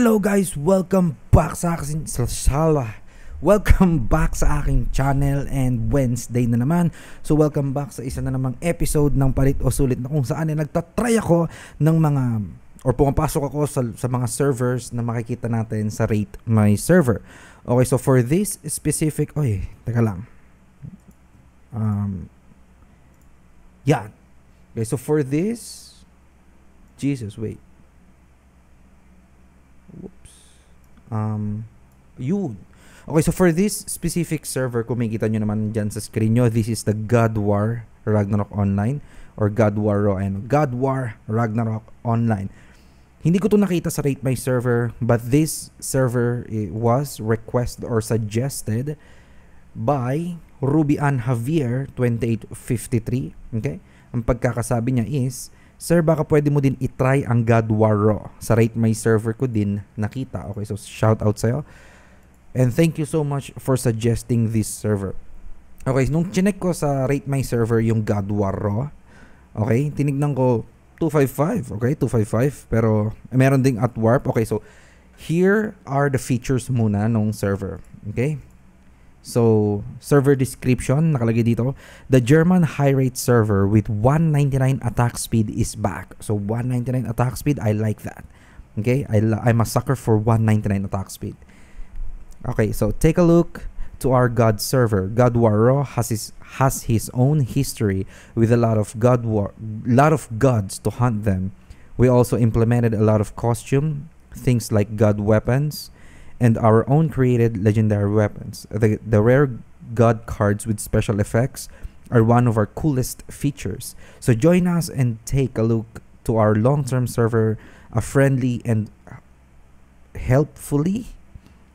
Hello guys, welcome back sa akin sa Welcome back sa aking channel and Wednesday na naman. So welcome back sa isa na namang episode ng Palit o Sulit na kung saan ay nagtatry ako ng mga or pumapasok ako sa, sa mga servers na makikita natin sa rate my server. Okay, so for this specific, oy, teka lang. Um, yan. Okay, so for this, Jesus, wait. Um, yun. Okay, so for this specific server, kung makikita nyo naman dyan sa screen nyo, this is the God War Ragnarok Online or God War Raw and God War Ragnarok Online. Hindi ko to nakita sa Rate My Server, but this server eh, was requested or suggested by Ruby Ann Javier 2853. Okay? Ang pagkakasabi niya is, Sir, baka pwede mo din itry ang God War Raw. Sa rate my server ko din nakita. Okay, so shout out sa'yo. And thank you so much for suggesting this server. Okay, nung chinek ko sa rate my server yung God War Raw, okay, tinignan ko 255, okay, 255. Pero meron ding at warp. Okay, so here are the features muna nung server. Okay, So, server description, nakalagay dito, the German high-rate server with 199 attack speed is back. So, 199 attack speed, I like that. Okay, I I'm a sucker for 199 attack speed. Okay, so take a look to our God server. God Warro has his has his own history with a lot of God war lot of gods to hunt them. We also implemented a lot of costume, things like God weapons, and our own created legendary weapons. The, the rare god cards with special effects are one of our coolest features. So join us and take a look to our long-term server, a friendly and helpfully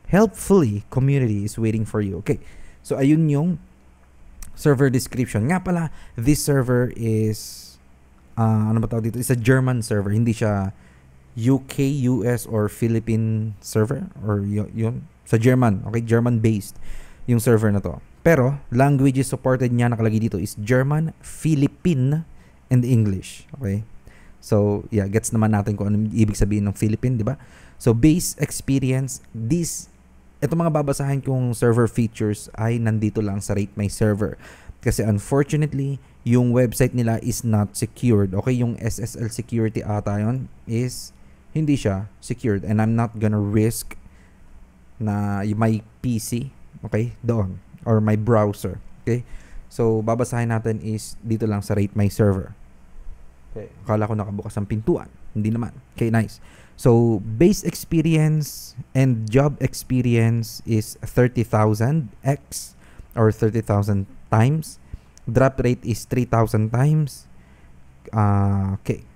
helpfully community is waiting for you. Okay. So ayun yung server description. Nga pala, this server is uh, ano ba tawag dito? It's a German server. Hindi siya UK, US, or Philippine server or y- yun. Sa German, okay? German-based yung server na to. Pero, languages supported niya nakalagay dito is German, Philippine, and English. Okay? So, yeah, gets naman natin kung ano ibig sabihin ng Philippine, di ba? So, base experience, this, ito mga babasahin kong server features ay nandito lang sa Rate My Server. Kasi unfortunately, yung website nila is not secured. Okay, yung SSL security ata yun is hindi siya secured and I'm not gonna risk na my PC, okay, doon or my browser, okay? So babasahin natin is dito lang sa rate my server. Okay, akala ko nakabukas ang pintuan, hindi naman. Okay, nice. So base experience and job experience is 30,000 x or 30,000 times. Drop rate is 3,000 times. Uh, okay.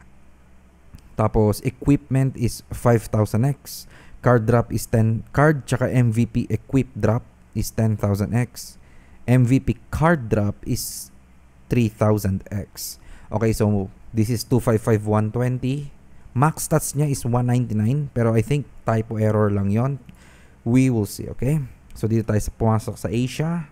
Tapos, equipment is 5,000x. Card drop is 10. Card tsaka MVP equip drop is 10,000x. MVP card drop is 3,000x. Okay, so this is 255,120. Max stats niya is 199. Pero I think typo error lang yon. We will see, okay? So, dito tayo sa pumasok sa Asia.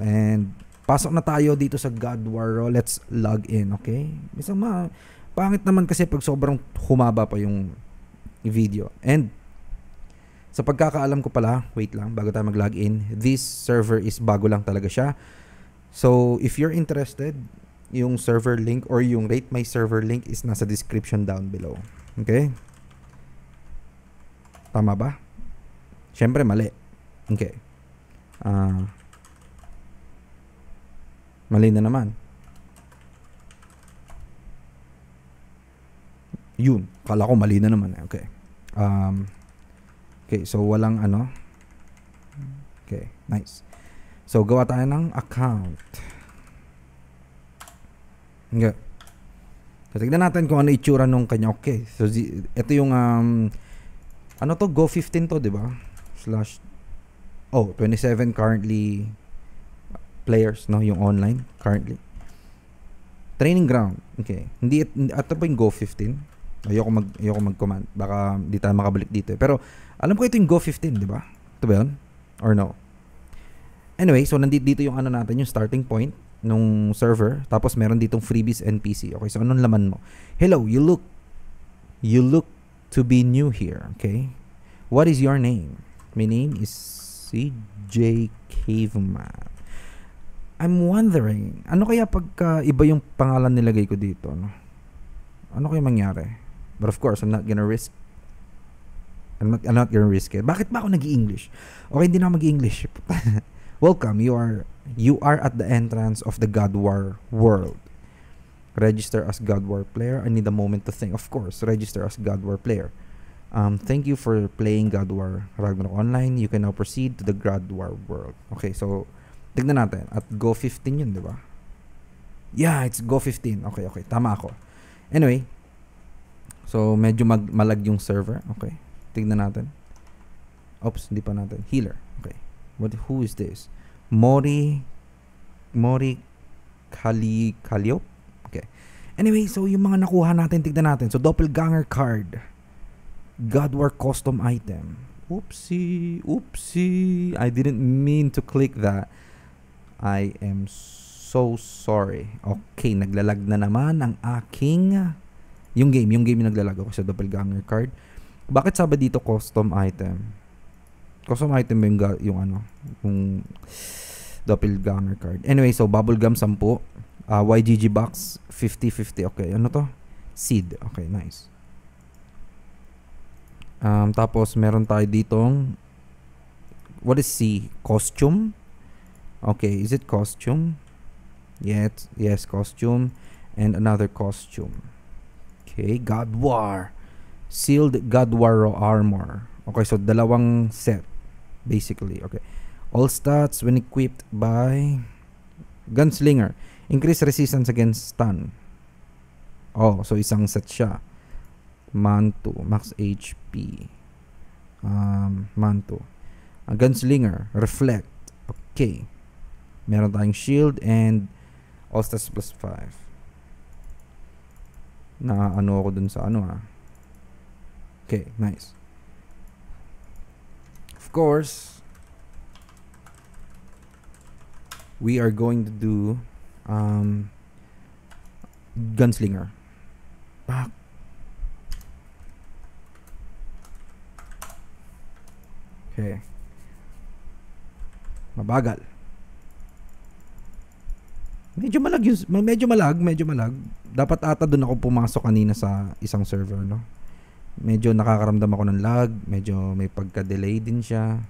And pasok na tayo dito sa God War Let's log in, okay? Isang ma Pangit naman kasi pag sobrang humaba pa yung video. And sa pagkakaalam ko pala, wait lang bago tayo mag-log in, this server is bago lang talaga siya. So if you're interested, yung server link or yung rate my server link is nasa description down below. Okay? Tama ba? Siyempre mali. Okay. Uh, mali na naman. Yun. Kala ko mali na naman. Eh. Okay. Um, okay. So, walang ano. Okay. Nice. So, gawa tayo ng account. Okay. So, tignan natin kung ano itsura nung kanya. Okay. So, ito yung, um, ano to? Go 15 to, di ba? Slash, oh, 27 currently players, no? Yung online, currently. Training ground. Okay. Hindi, at pa yung Go 15. Ayoko mag ayoko mag-command. Baka hindi tayo makabalik dito. Eh. Pero alam ko ito yung Go 15, di ba? Ito ba 'yun? Or no? Anyway, so nandito dito yung ano natin, yung starting point nung server. Tapos meron ditong freebies NPC. Okay, so anong laman mo? Hello, you look you look to be new here, okay? What is your name? My name is CJ Caveman. I'm wondering, ano kaya pagka iba yung pangalan nilagay ko dito, no? Ano kaya mangyari? But of course, I'm not gonna risk I'm not, I'm not gonna risk it. Bakit ba ako nag-English? Okay, hindi na ako mag-English. Welcome, you are you are at the entrance of the God War world. Register as God War player. I need a moment to think. Of course, register as God War player. Um, thank you for playing God War Ragnarok Online. You can now proceed to the God War world. Okay, so tignan natin. At Go 15 yun, di ba? Yeah, it's Go 15. Okay, okay. Tama ako. Anyway, So, medyo mag malag yung server. Okay. Tignan natin. Oops, hindi pa natin. Healer. Okay. What, who is this? Mori Mori Kali Kaliop? Okay. Anyway, so yung mga nakuha natin, tignan natin. So, doppelganger card. God Godwar custom item. Oopsie, oopsie. I didn't mean to click that. I am so sorry. Okay, naglalag na naman ang aking yung game, yung game yung naglalago ko sa doppelganger card. Bakit sabi dito custom item? Custom item yung, yung ano, yung doppelganger card. Anyway, so bubblegum 10. Uh, ah, YGG box 50-50. Okay, ano to? Seed. Okay, nice. Um, tapos meron tayo ditong what is C? Costume? Okay, is it costume? Yes, yes, costume and another costume. Okay, God War. Sealed God War armor. Okay, so dalawang set basically. Okay. All stats when equipped by Gunslinger. Increase resistance against stun. Oh, so isang set siya. Manto, max HP. Um, Manto. Uh, Gunslinger, reflect. Okay. Meron tayong shield and all stats plus 5 na ano ako dun sa ano ha. Ah. Okay, nice. Of course, we are going to do um, gunslinger. Back. Ah. Okay. Mabagal. Medyo malag yung, medyo malag, medyo malag dapat ata doon ako pumasok kanina sa isang server, no? Medyo nakakaramdam ako ng lag, medyo may pagka-delay din siya.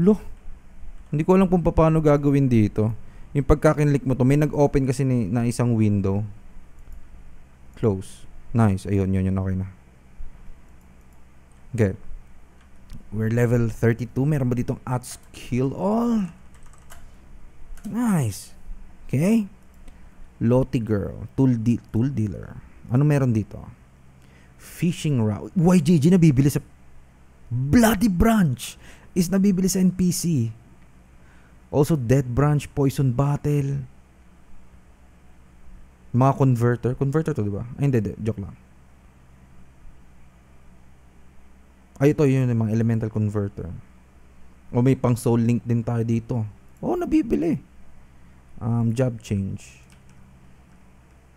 Lo, hindi ko alam kung paano gagawin dito. Yung pagkakinlik mo to, may nag-open kasi ni, na isang window. Close. Nice. Ayun, yun, yun. Okay na. Okay. We're level 32. Meron ba ditong at skill all? Oh! Nice. Okay? Lottie girl. Tool, de- tool dealer. Ano meron dito? Fishing route. YJJ nabibili sa bloody branch is nabibili sa NPC. Also, dead branch, poison bottle. Mga converter. Converter to, di ba? Ay, hindi, hindi. Joke lang. Ay, ito yun yung mga elemental converter. O may pang soul link din tayo dito. Oo, oh, nabibili um, job change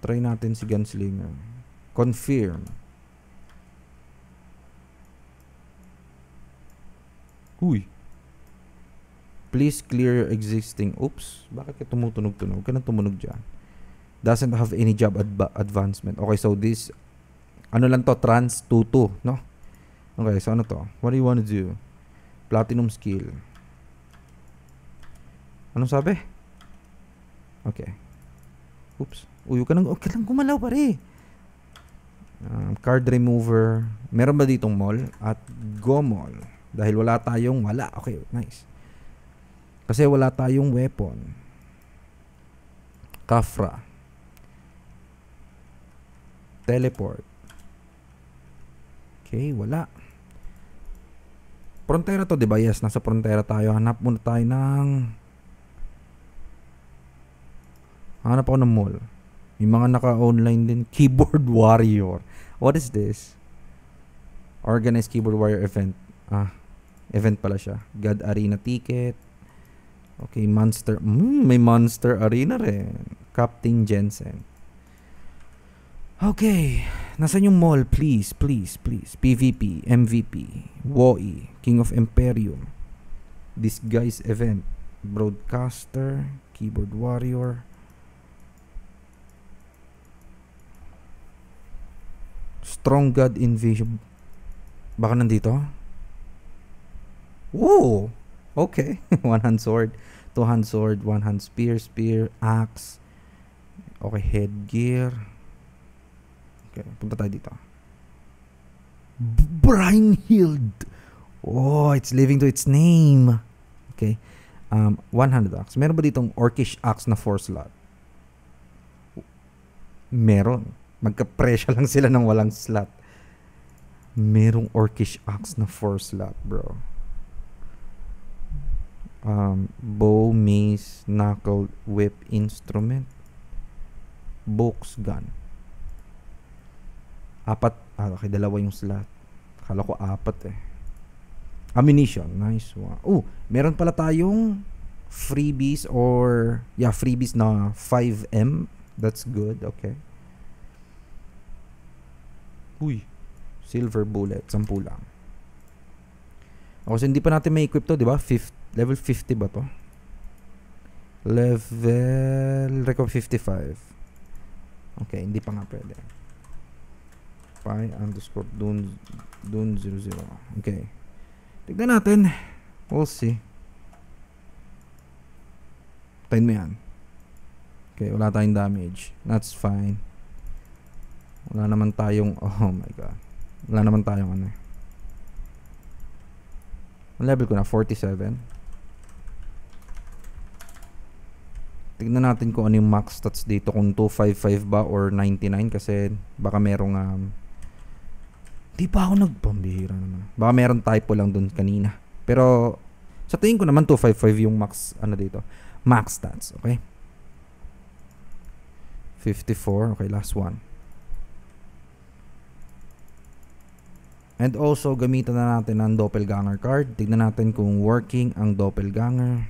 try natin si gunslinger confirm uy please clear existing oops bakit ka tumutunog-tunog ka na tumunog dyan doesn't have any job adv advancement okay so this ano lang to trans 22 no okay so ano to what do you want to do platinum skill anong sabi Okay. Oops. Uy, huwag ka lang, huwag lang gumalaw pare. Um, card remover. Meron ba ditong mall? At go mall. Dahil wala tayong wala. Okay, nice. Kasi wala tayong weapon. Kafra. Teleport. Okay, wala. Frontera to, di ba? Yes, nasa frontera tayo. Hanap muna tayo ng Hanap ako ng mall. May mga naka-online din. Keyboard Warrior. What is this? Organized Keyboard Warrior event. Ah, event pala siya. God Arena ticket. Okay, Monster. Mm, may Monster Arena rin. Captain Jensen. Okay. Nasaan yung mall? Please, please, please. PVP, MVP, WOE, King of Imperium. This guy's event. Broadcaster, Keyboard Warrior. Strong God Invasion. Baka nandito? Woo! Okay. one hand sword, two hand sword, one hand spear, spear, axe. Okay, headgear. Okay, punta tayo dito. Breinhild! Oh, it's living to its name. Okay. Um, 100 axe. Meron ba ditong orcish axe na 4 slot? Meron magka-presya lang sila ng walang slot. Merong Orcish axe na 4 slot, bro. Um, bow, mace, knuckle, whip, instrument. Box gun. Apat. Ah, okay, dalawa yung slot. Kala ko apat eh. Ammunition. Nice one. Oh, meron pala tayong freebies or yeah freebies na 5M that's good okay Uy, silver bullet, 10 lang. O, kasi hindi pa natin may equip to, di ba? Level 50 ba to? Level, record 55. Okay, hindi pa nga pwede. Pi underscore dun, dun 00. Okay. Tignan natin. We'll see. Tayin mo yan. Okay, wala tayong damage. That's fine wala naman tayong oh my god wala naman tayong ano eh. level ko na 47 tignan natin kung ano yung max stats dito kung 255 ba or 99 kasi baka merong um, di pa ako nagpambihira naman baka meron typo lang dun kanina pero sa tingin ko naman 255 yung max ano dito max stats okay 54 okay last one And also, gamitan na natin ang doppelganger card. Tignan natin kung working ang doppelganger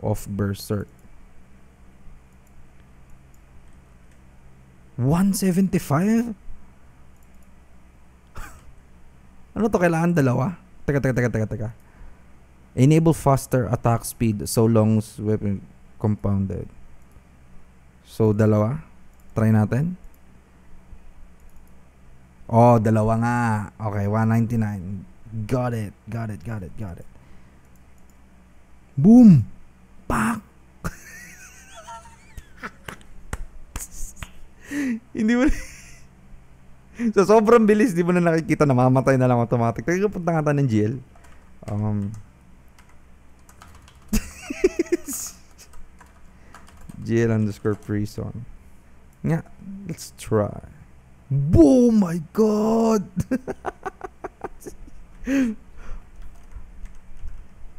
Off Berserk. 175? ano to? Kailangan dalawa? Teka, teka, teka, teka, teka. Enable faster attack speed so long weapon compounded. So, dalawa. Try natin. Oh, dalawa nga. Okay, 199. Got it, got it, got it, got it. Boom! Pak! Hindi mo So, sobrang bilis, di mo na nakikita, namamatay na lang automatic. Teka, punta nga ng GL. Um, GL underscore free Yeah, let's try. Oh my God!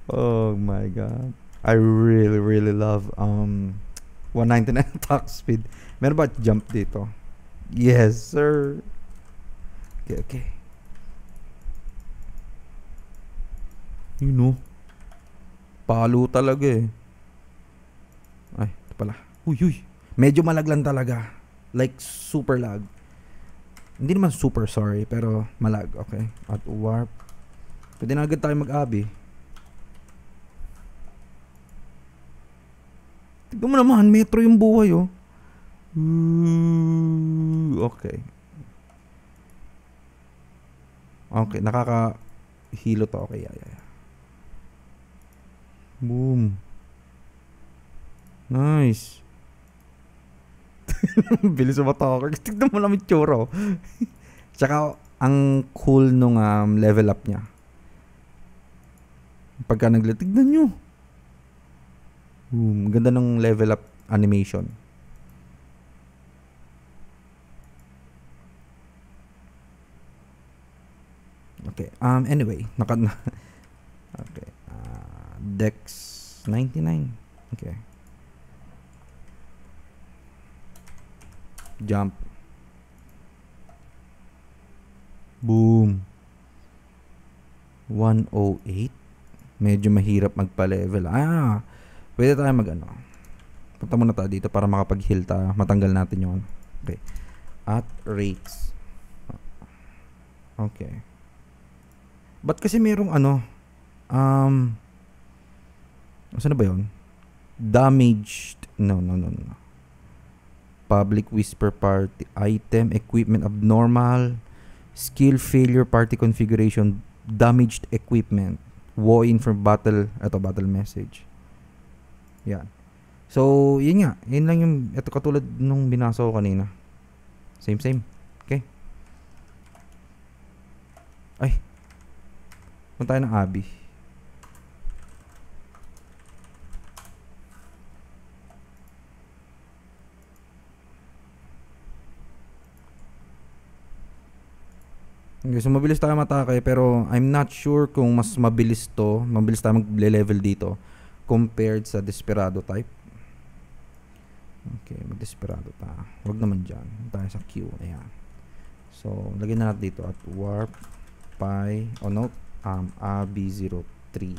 oh my God. I really, really love um 199 talk speed. Meron ba jump dito? Yes, sir. Okay, okay. You know. Palo talaga eh. Ay, ito pala. Uy, uy. Medyo malaglan talaga. Like, super lag. Hindi naman super sorry, pero malag. Okay. At warp. Pwede na agad tayo mag-abi. Tignan mo naman, metro yung buhay, oh. Okay. Okay, nakaka-hilo to. Okay, yeah, yeah. Boom. Nice. Bilis mo ko. Tignan mo lang yung tsura. Oh. Tsaka, ang cool nung um, level up niya. Pagka nagla, tignan nyo. Um, ganda ng level up animation. Okay. Um, anyway, naka... okay. Uh, Dex 99. Okay. Jump. Boom. 108. Medyo mahirap magpa-level. Ah, pwede tayo mag-ano. Punta muna tayo dito para makapag-heal tayo. Matanggal natin yung Okay. At rates. Okay. Ba't kasi merong ano? Um, saan na ba yon Damaged. No, no, no, no public whisper party item, equipment abnormal, skill failure party configuration, damaged equipment, void from battle, ito battle message. Yan. So, yun nga. Yun lang yung, ito katulad nung binasa ko kanina. Same, same. Okay. Ay. Punta tayo ng Abby. Okay, so mabilis tayo matakay pero I'm not sure kung mas mabilis to, mabilis tayo mag-level dito compared sa desperado type. Okay, mag-desperado ta. Huwag naman dyan. Tayo sa Q. Ayan. So, lagyan na natin dito at warp pi, oh no, um, AB03.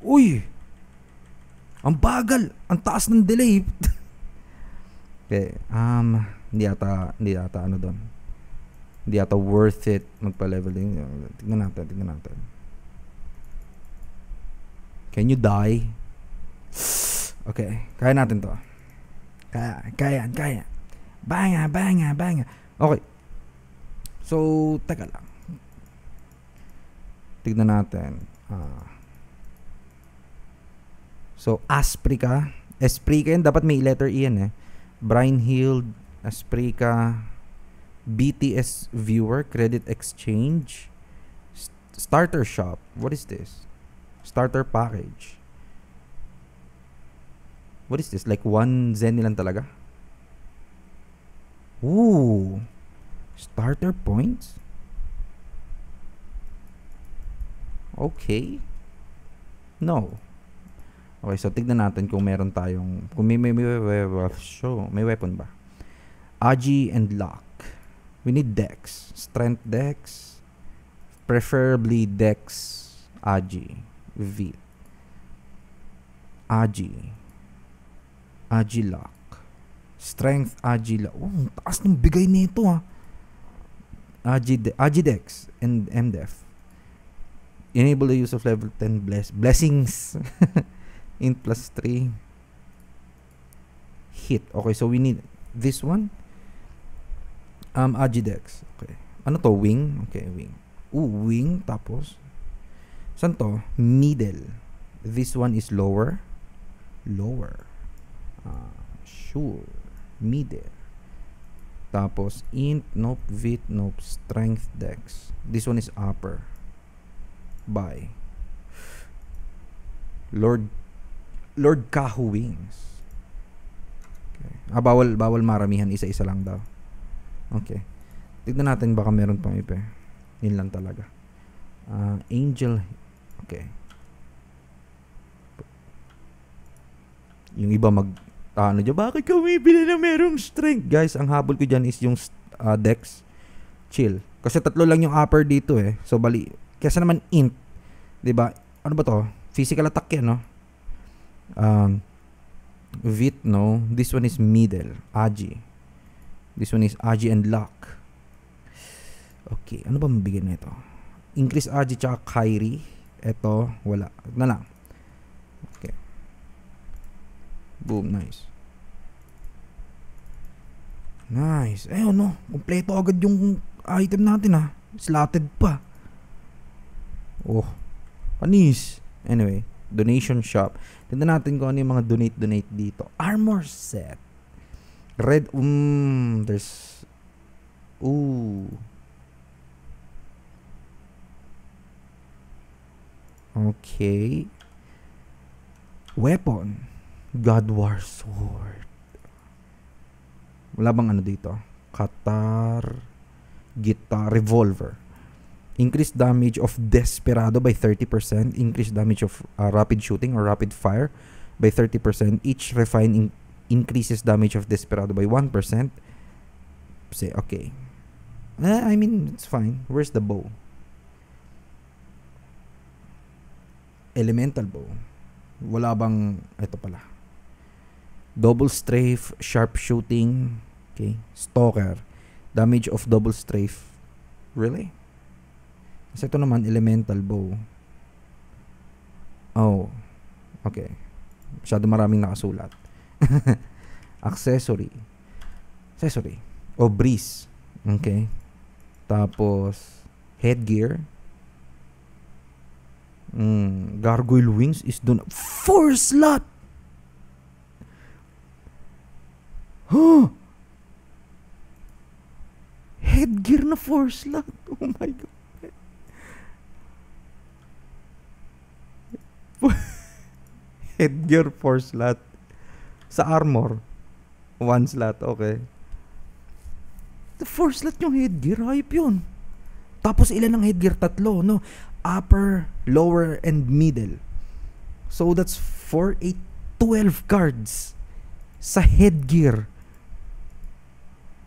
Uy! Ang bagal! Ang taas ng delay! Okay. Um, hindi ata, hindi ata ano doon. Hindi ata worth it magpa-leveling. Uh, tingnan natin, tingnan natin. Can you die? Okay, kaya natin to. Kaya, kaya, kaya. Banga, banga, ah, banga. Ah, ah. Okay. So, teka lang. Tignan natin. Ah. So, Asprica. Esprica yan. Dapat may letter E yan eh. Brian Hield, Aspreka, BTS Viewer, Credit Exchange, st Starter Shop. What is this? Starter Package. What is this? Like one zen nilang talaga? Ooh! Starter points? Okay. No. Okay, so tignan natin kung meron tayong, kung may, may, may, may, show, may weapon ba? Agi and Lock. We need Dex. Strength Dex. Preferably Dex Agi. V. Agi. Agi Lock. Strength Agi Lock. Oh, ang taas ng bigay nito ah. Agi, De Agi Dex and MDef. Enable the use of level 10 bless blessings. int plus 3 hit. Okay, so we need this one. Um, Agidex. Okay. Ano to? Wing? Okay, wing. u wing. Tapos, san to? Middle. This one is lower. Lower. Uh, sure. Middle. Tapos, int, nope, vit, nope, strength dex. This one is upper. By. Lord Lord Kahu Wings. Okay. Ah, bawal, bawal maramihan. Isa-isa lang daw. Okay. Tignan natin baka meron pang ipe. Yun lang talaga. Uh, Angel. Okay. Yung iba mag ah, ano dyan, bakit ka bumibili na merong strength? Guys, ang habol ko dyan is yung uh, dex. Chill. Kasi tatlo lang yung upper dito eh. So, bali. Kesa naman int. ba diba? Ano ba to? Physical attack yan, no? um, no? This one is middle, Aji. This one is Aji and Luck. Okay, ano ba mabigyan na ito? Increase Aji tsaka Kairi. Ito, wala. Ito na lang. Okay. Boom, nice. Nice. Eh, ano? Kompleto agad yung item natin, ha? Ah. Slotted pa. Oh. Panis. Anyway, donation shop. Tignan natin kung ano yung mga donate-donate dito. Armor set. Red, um, there's, ooh. Okay. Weapon. God War Sword. Wala bang ano dito? Qatar, guitar, revolver. increased damage of Desperado by 30%, increased damage of uh, rapid shooting or rapid fire by 30%, each refine in increases damage of Desperado by 1%. Say, okay. Eh, I mean, it's fine. Where's the bow? Elemental bow. Wala bang, ito pala. Double strafe, sharp shooting, okay. Stalker. Damage of double strafe. Really? Kasi ito naman, elemental bow. Oh. Okay. Masyado maraming nakasulat. Accessory. Accessory. O breeze. Okay. Tapos, headgear. Mm, gargoyle wings is dun. Four slot! Huh? Headgear na four slot. Oh my God. headgear 4 slot. Sa armor, 1 slot, okay. The 4 slot yung headgear, hype yun. Tapos ilan ang headgear? Tatlo, no? Upper, lower, and middle. So that's 4, 8, 12 cards sa headgear.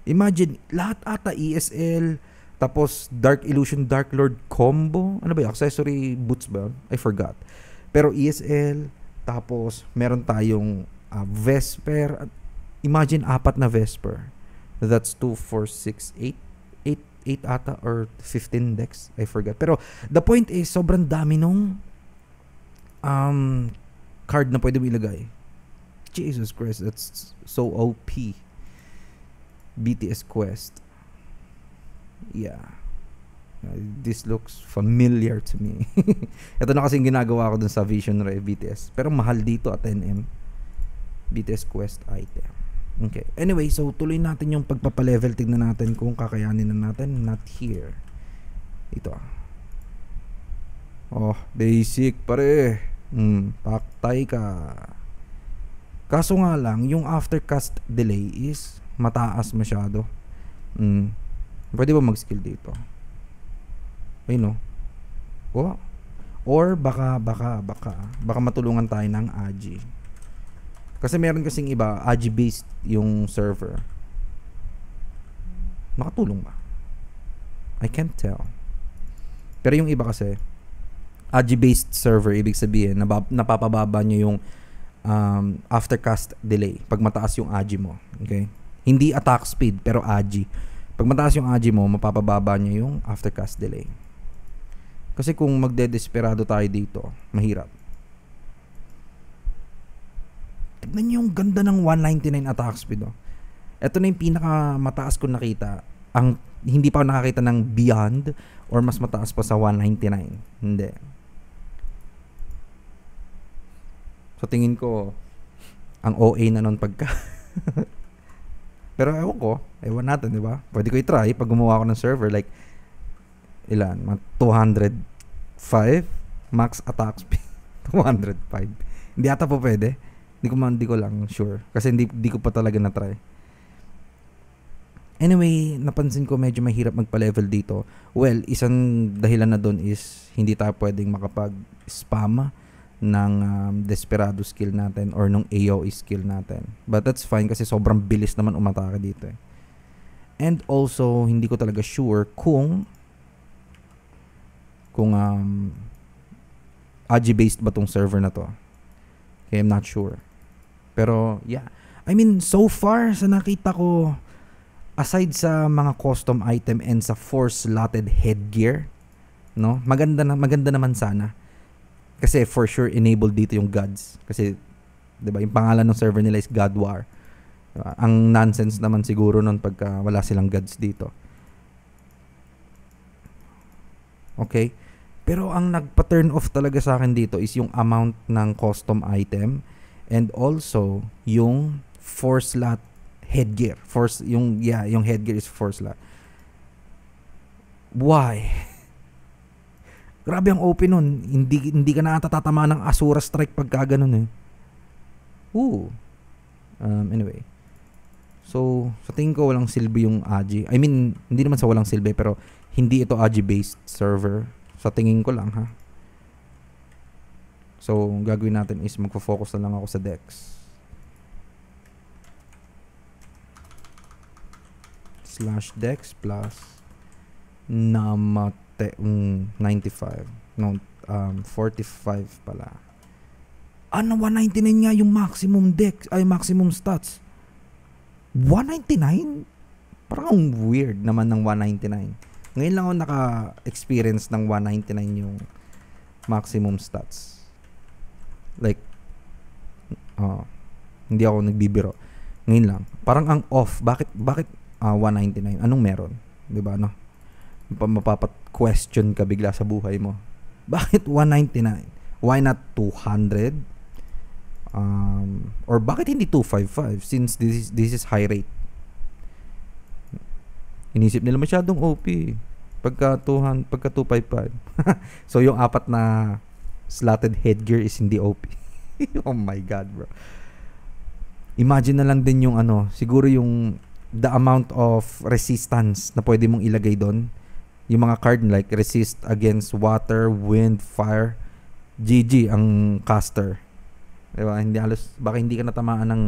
Imagine, lahat ata ESL, tapos Dark Illusion, Dark Lord combo. Ano ba yung accessory boots ba yun? I forgot. Pero ESL, tapos, meron tayong uh, Vesper. Imagine, apat na Vesper. That's 2, 4, 6, 8. 8 ata or 15 decks. I forgot. Pero, the point is, sobrang dami nung um, card na pwede mo ilagay. Jesus Christ, that's so OP. BTS Quest. Yeah. This looks familiar to me. Ito na kasi ginagawa ko dun sa Visionary BTS. Pero mahal dito at 10M. BTS Quest item. Okay. Anyway, so tuloy natin yung pagpapalevel. Tignan natin kung kakayanin na natin. Not here. Ito ah. Oh, basic pare. Hmm, paktay ka. Kaso nga lang, yung aftercast delay is mataas masyado. Hmm. Pwede ba mag-skill dito? you know, go Or baka, baka, baka, baka matulungan tayo ng Aji. Kasi meron kasing iba, Aji based yung server. Nakatulong ba? I can't tell. Pero yung iba kasi, Aji based server, ibig sabihin, nabab- napapababa nyo yung um, aftercast delay pag mataas yung Aji mo. Okay? Hindi attack speed, pero Aji. Pag mataas yung Aji mo, mapapababa niya yung aftercast delay. Kasi kung magdedesperado tayo dito, mahirap. Tignan niyo yung ganda ng 199 attack speed. Oh. Ito na yung pinakamataas ko nakita. Ang hindi pa ako nakakita ng beyond or mas mataas pa sa 199. Hindi. So tingin ko, ang OA na nun pagka. Pero ewan ko, ewan natin, di ba? Pwede ko i-try pag gumawa ako ng server. Like, ilan? Mga 205 max attack speed. 205. Hindi ata po pwede. Hindi ko man, hindi ko lang sure. Kasi hindi, hindi ko pa talaga na-try. Anyway, napansin ko medyo mahirap magpa-level dito. Well, isang dahilan na doon is hindi tayo pwedeng makapag-spam ng um, desperado skill natin or nung AoE skill natin. But that's fine kasi sobrang bilis naman umatake dito eh. And also, hindi ko talaga sure kung kung um, Aji-based ba tong server na to. Okay, I'm not sure. Pero, yeah. I mean, so far, sa nakita ko, aside sa mga custom item and sa four-slotted headgear, no? Maganda na maganda naman sana. Kasi for sure enabled dito yung gods kasi 'di ba yung pangalan ng server nila is God War. Diba? Ang nonsense naman siguro nun pagka wala silang gods dito. Okay? Pero ang nagpa-turn off talaga sa akin dito is yung amount ng custom item and also yung four slot headgear. Force yung, yeah, yung headgear is four slot. Why? Grabe ang open nun. Hindi, hindi ka na tatatama ng Asura Strike pagka ganun eh. Ooh. Um, anyway. So, sa tingin ko walang silbi yung Aji. I mean, hindi naman sa walang silbi pero hindi ito Aji-based server sa tingin ko lang ha. So, ang gagawin natin is magfo-focus na lang ako sa DEX. Slash DEX plus namate, um, mm, 95. No, um, 45 pala. Ano, ah, 199 nga yung maximum DEX, ay maximum stats. 199? Parang weird naman ng 199. Ngayon lang ako naka-experience ng 199 yung maximum stats. Like, uh, hindi ako nagbibiro. Ngayon lang. Parang ang off. Bakit, bakit uh, ah, 199? Anong meron? ba diba, no? Mapapat-question ka bigla sa buhay mo. Bakit 199? Why not 200? Um, or bakit hindi 255 since this is, this is high rate? Inisip nila masyadong OP. Pagka 200, pagka 255. so yung apat na slotted headgear is hindi OP. oh my god, bro. Imagine na lang din yung ano, siguro yung the amount of resistance na pwede mong ilagay doon. Yung mga card like resist against water, wind, fire. GG ang caster. Diba? Hindi alos, baka hindi ka natamaan ng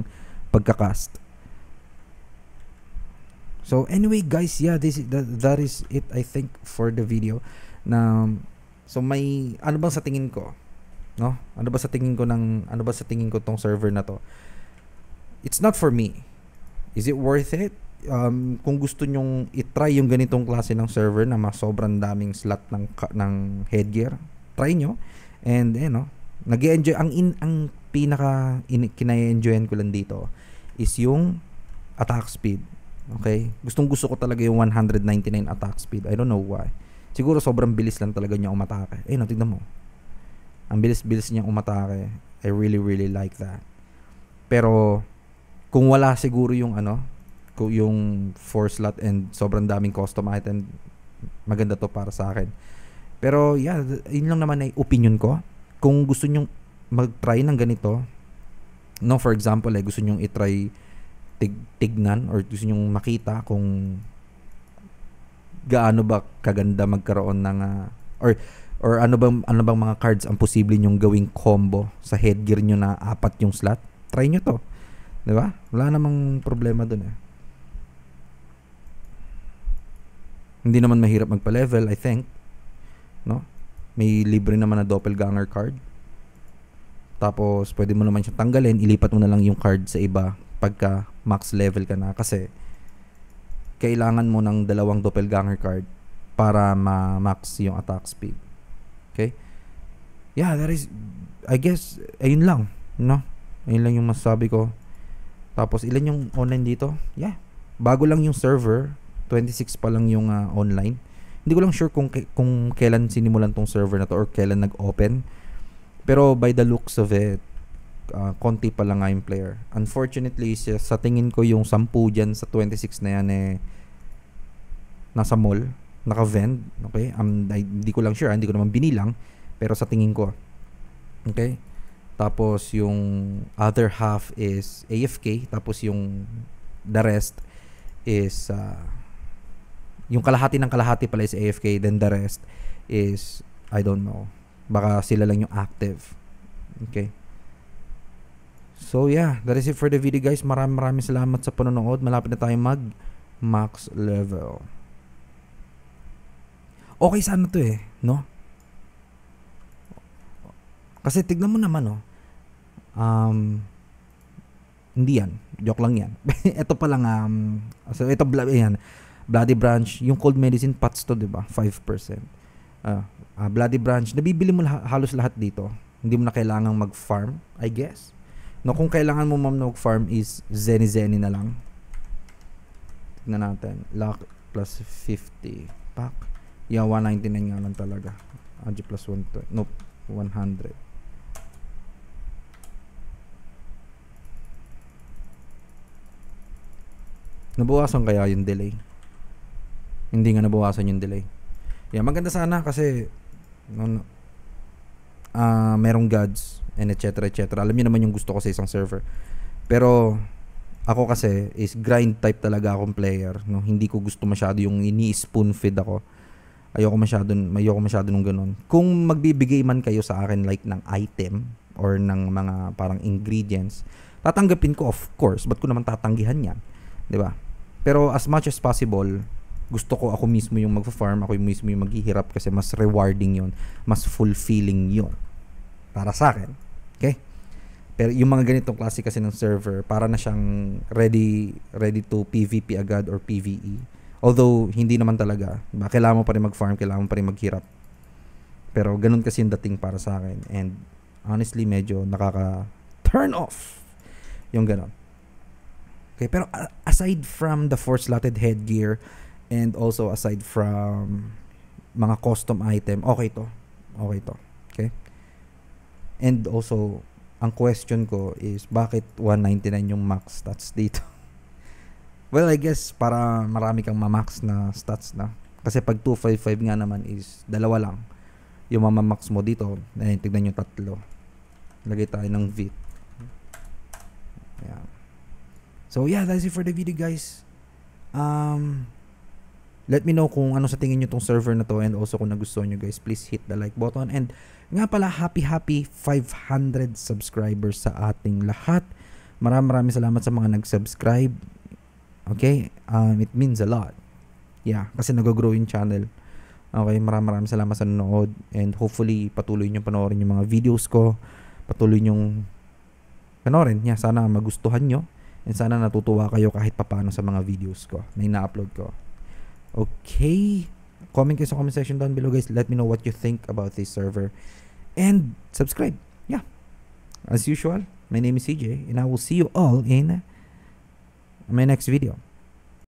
pagka-cast. So anyway guys, yeah, this that, that is it I think for the video. Na so may ano bang sa tingin ko? No? Ano ba sa tingin ko ng ano ba sa tingin ko tong server na to? It's not for me. Is it worth it? Um, kung gusto nyong i-try yung ganitong klase ng server na mas sobrang daming slot ng ng headgear, try nyo. And eh no, nag-enjoy ang in, ang pinaka in, kinaya-enjoyan ko lang dito is yung attack speed Okay? Gustong gusto ko talaga yung 199 attack speed. I don't know why. Siguro sobrang bilis lang talaga niya umatake. Eh, no, tignan mo. Ang bilis-bilis niya umatake. I really, really like that. Pero, kung wala siguro yung ano, yung 4 slot and sobrang daming custom item, maganda to para sa akin. Pero yeah, yun lang naman ay opinion ko. Kung gusto nyong mag-try ng ganito, no, for example, eh, gusto nyong i-try tig- tignan or gusto nyong makita kung gaano ba kaganda magkaroon ng uh, or or ano bang ano bang mga cards ang posible nyong gawing combo sa headgear nyo na apat yung slot try nyo to 'di ba wala namang problema doon eh hindi naman mahirap magpa-level I think no may libre naman na doppelganger card tapos pwede mo naman siyang tanggalin ilipat mo na lang yung card sa iba pagka max level ka na kasi kailangan mo ng dalawang doppelganger card para ma-max yung attack speed. Okay? Yeah, that is I guess ayun lang, no? Ayun lang yung masasabi ko. Tapos ilan yung online dito? Yeah. Bago lang yung server, 26 pa lang yung uh, online. Hindi ko lang sure kung kung kailan sinimulan tong server na to or kailan nag-open. Pero by the looks of it, uh, konti pa lang nga yung player. Unfortunately, sa, sa tingin ko yung 10 dyan sa 26 na yan eh, nasa mall, naka-vend, okay? Um, hindi ko lang sure, ah, hindi ko naman binilang, pero sa tingin ko, okay? Tapos yung other half is AFK, tapos yung the rest is uh, yung kalahati ng kalahati pala is AFK, then the rest is I don't know. Baka sila lang yung active. Okay? So yeah, that is it for the video guys. Maraming maraming salamat sa panonood. Malapit na tayong mag max level. Okay sana to eh, no? Kasi tignan mo naman, oh. Um, hindi yan. Joke lang yan. ito pa lang, um, so ito, yan. Bloody Branch, yung cold medicine pots to, di ba? 5%. Uh, uh, Bloody Branch, nabibili mo halos lahat dito. Hindi mo na kailangang mag-farm, I guess. No, kung kailangan mo ma'am na farm is zeni zeni na lang. Tignan natin. Lock plus 50. Pack. Yeah, 199 nga lang talaga. AG plus 120. Nope. 100. Nabawasan kaya yung delay? Hindi nga nabawasan yung delay. Yeah, maganda sana kasi no, no, uh, merong gods and etc. etc. Alam niyo naman yung gusto ko sa isang server. Pero ako kasi is grind type talaga akong player. No? Hindi ko gusto masyado yung ini-spoon feed ako. Ayoko masyado, ayoko masyado nung ganun. Kung magbibigay man kayo sa akin like ng item or ng mga parang ingredients, tatanggapin ko of course. but ko naman tatanggihan yan? di ba? Pero as much as possible, gusto ko ako mismo yung magfa-farm, ako mismo yung maghihirap kasi mas rewarding yon mas fulfilling yon para sa akin. Pero yung mga ganitong klase kasi ng server, para na siyang ready, ready to PvP agad or PvE. Although, hindi naman talaga. Diba? Kailangan mo pa rin mag-farm, kailangan mo pa rin maghirap. Pero ganun kasi yung dating para sa akin. And honestly, medyo nakaka-turn off yung ganun. Okay, pero aside from the four slotted headgear and also aside from mga custom item, okay to. Okay to. Okay? And also, ang question ko is bakit 199 yung max stats dito? well, I guess para marami kang ma-max na stats na. Kasi pag 255 nga naman is dalawa lang yung mamamax mo dito. Eh, tignan yung tatlo. Lagay tayo ng VIT. Yeah. So yeah, that's it for the video guys. Um, let me know kung ano sa tingin nyo tong server na to and also kung nagustuhan nyo guys, please hit the like button. And nga pala, happy happy 500 subscribers sa ating lahat. Maraming maraming salamat sa mga nag-subscribe. Okay? Um, it means a lot. Yeah, kasi nag yung channel. Okay, maraming maraming salamat sa nanood And hopefully, patuloy nyo panoorin yung mga videos ko. Patuloy nyo panoorin. Yeah, sana magustuhan nyo. And sana natutuwa kayo kahit papano sa mga videos ko na ina-upload ko. Okay? Comment kayo sa comment section down below guys. Let me know what you think about this server. And subscribe. Yeah. As usual, my name is CJ and I will see you all in my next video.